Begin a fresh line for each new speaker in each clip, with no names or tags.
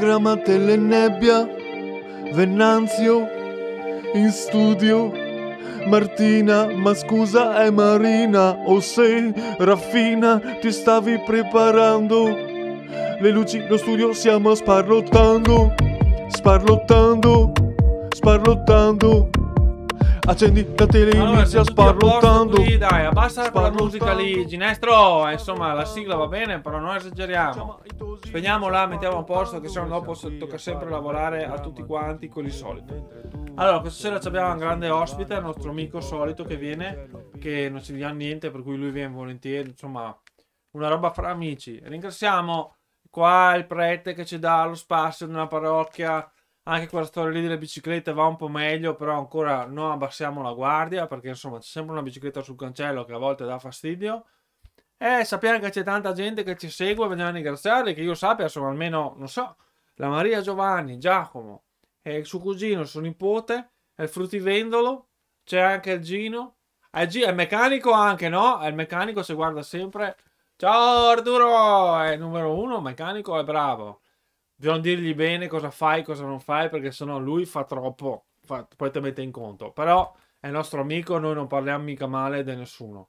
Programma nebbia, Venanzio in studio, Martina, ma scusa è Marina, o se Raffina ti stavi preparando, le luci, lo studio, stiamo sparlottando, sparlottando, sparlottando. Accendi la tele e allora, inizia sparlottando. Qui, dai, abbassa la musica lì, Ginestro. Eh, insomma, la sigla va bene, però non esageriamo. Spegniamola, mettiamo a posto, che se no dopo tocca sempre lavorare a tutti quanti con i soliti. Allora, questa sera abbiamo un grande ospite, il nostro amico solito che viene, che non ci dà niente, per cui lui viene volentieri, insomma, una roba fra amici. Ringraziamo qua il prete che ci dà lo spazio nella parrocchia anche quella storia lì delle biciclette va un po' meglio, però ancora non abbassiamo la guardia perché insomma c'è sempre una bicicletta sul cancello che a volte dà fastidio. E sappiamo che c'è tanta gente che ci segue, vogliamo ringraziarli, che io sappia, insomma almeno, non so, la Maria Giovanni, Giacomo, e il suo cugino, il suo nipote, il fruttivendolo, c'è anche il Gino, è il, G- è il meccanico anche, no? È il meccanico, si guarda sempre. Ciao Arturo, è il numero uno, meccanico è bravo bisogna dirgli bene cosa fai, cosa non fai, perché sennò lui fa troppo, fa, poi te mette in conto. Però è il nostro amico, noi non parliamo mica male di nessuno.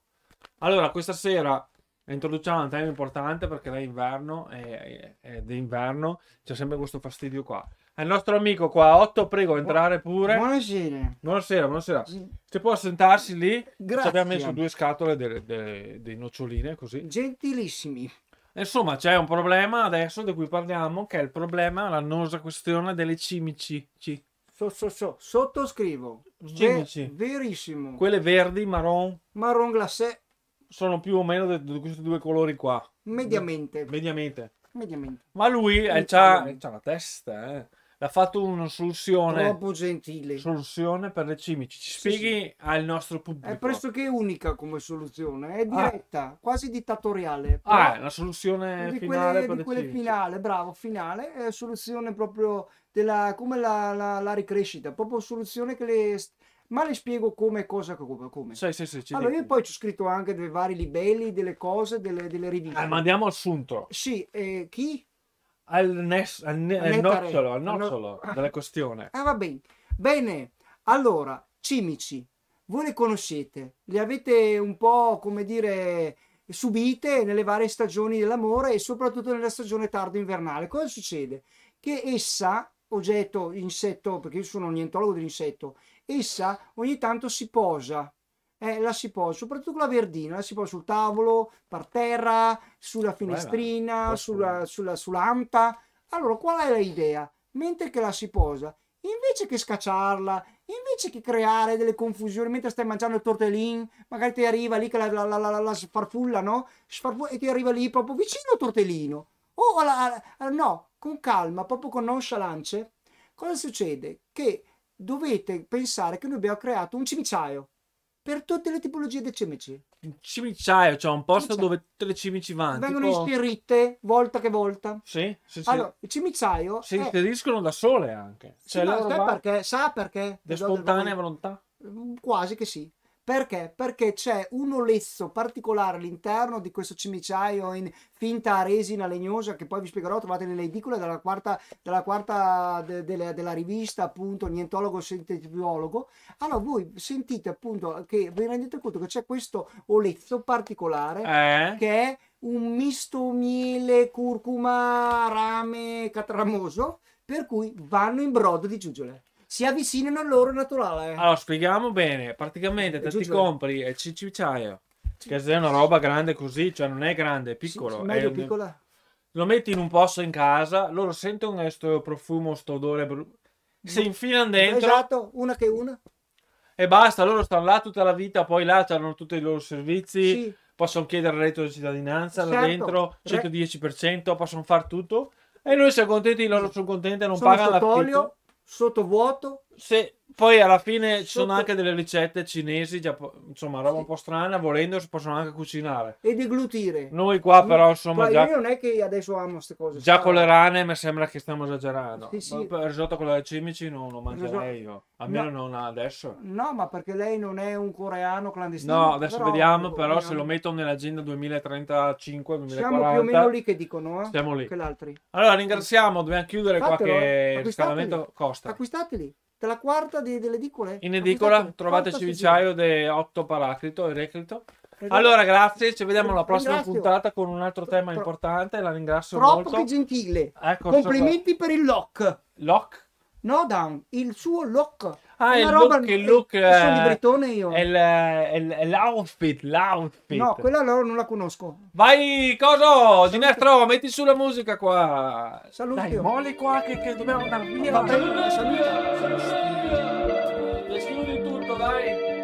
Allora, questa sera introduciamo un tema importante perché è inverno, è, è, è d'inverno, c'è sempre questo fastidio qua. È il nostro amico qua, Otto, prego, entrare pure. Buonasera. Buonasera, buonasera. Se può sentarsi lì, Grazie. ci abbiamo messo due scatole delle, delle, dei noccioline così. Gentilissimi. Insomma, c'è un problema adesso di cui parliamo, che è il problema, l'annosa questione delle cimici.
So, so, so. Sottoscrivo. Cimici. Ve- verissimo. Quelle
verdi, marron. Marron glacé. Sono più o meno di, de questi due colori qua. Mediamente. Mediamente. Mediamente. Ma lui eh, ha la testa, eh l'ha fatto una soluzione. Troppo
gentile. Soluzione per le cimici. Ci spieghi sì, al nostro pubblico. È pressoché unica come soluzione, è ah. diretta, ah. quasi dittatoriale. Ah, è la soluzione di finale quelle, di quelle finale, bravo, finale, è soluzione proprio della, come la, la, la ricrescita, proprio soluzione che le... Ma le spiego come cosa come. Sì, sì, sì, allora, dico. io poi ci ho scritto anche dei vari libelli, delle cose, delle, delle riviste. Ah, ma andiamo
assunto.
Sì, eh, chi? al, nes, al, ne, al nocciolo, al nocciolo
no... Ah. della questione.
Ah, va bene. Bene, allora, cimici, voi le conoscete, le avete un po', come dire, subite nelle varie stagioni dell'amore e soprattutto nella stagione tardo invernale. Cosa succede? Che essa, oggetto, insetto, perché io sono un nientologo dell'insetto, essa ogni tanto si posa eh, la si può, soprattutto con la verdina, la si può sul tavolo, per terra, sulla finestrina, sulla, sulla, sull'anta. Allora, qual è l'idea? Mentre che la si posa, invece che scacciarla, invece che creare delle confusioni, mentre stai mangiando il tortellino, magari ti arriva lì che la, la, la, la sfarfulla, no? Sfarfulla, e ti arriva lì proprio vicino al tortellino. O alla, alla, no, con calma, proprio con nonchalance, cosa succede? Che dovete pensare che noi abbiamo creato un cimiciaio per tutte le tipologie di cimici.
Un cimiciaio, cioè un posto cimiciaio. dove tutte le cimici vanno. Vengono tipo...
inserite volta che volta. Sì, sì, sì. Allora, il cimicaio... Si è...
inseriscono da sole anche. Cioè, sì, loro no, perché,
sa perché... Di spontanea volontà? Quasi che sì. Perché? Perché c'è un olesso particolare all'interno di questo cimiciaio in finta resina legnosa che poi vi spiegherò, trovate nelle edicole della quarta, della, quarta de, de, della rivista appunto Nientologo Sintetiologo. Allora voi sentite appunto che vi rendete conto che c'è questo olezzo particolare eh? che è un misto miele, curcuma, rame, catramoso, per cui vanno in brodo di giugiole si avvicinano al loro naturale. Allora,
spieghiamo bene. Praticamente te ti compri il cicciaio. Che è una roba grande così, cioè non è grande, è piccolo. Sì, meglio è piccola. Lo metti in un posto in casa, loro sentono questo profumo, questo odore. Bru- si infilano dentro. Esatto,
una che una.
E basta, loro stanno là tutta la vita, poi là hanno tutti i loro servizi. Sì. Possono chiedere il reddito di cittadinanza certo. là dentro, 110%, possono fare tutto. E noi siamo contenti, loro sono contenti, non sono pagano l'affitto
sottovuoto se
poi alla fine ci sono anche delle ricette cinesi, giappo- insomma, roba un po' strana, volendo si possono anche cucinare.
E deglutire. Noi qua però, insomma, Ma cioè, già... Io non è che adesso amo queste cose. Già con le
rane mi sembra che stiamo esagerando. Sì, sì. il risotto con le cimici non lo mangerei io. Almeno no. non adesso.
No, ma perché lei non è un coreano clandestino. No, adesso però, vediamo, però vediamo. se lo
metto nell'agenda 2035-2040... Siamo più o meno lì che dicono, eh? Siamo lì. Allora ringraziamo, dobbiamo chiudere Fatelo, qua che il riscaldamento costa.
Acquistateli della quarta di, delle edicole. In edicola trovate Civicciaio
de Otto Paracrito e Reclito.
Allora, grazie, ci vediamo alla prossima ringrazio. puntata
con un altro tema importante.
La ringrazio Troppo molto. Troppo gentile. Ecco, Complimenti per il lock. Lock? No Down, il suo look. Ah, il roba, look, il look eh, sono di io. È,
l'outfit, l'outfit. No, quella
loro non la conosco.
Vai, coso, Di Ginestro, metti su la musica qua.
Saluti. Dai, mole qua che, che dobbiamo andare via. Va bene, saluti. Saluti tutto, vai.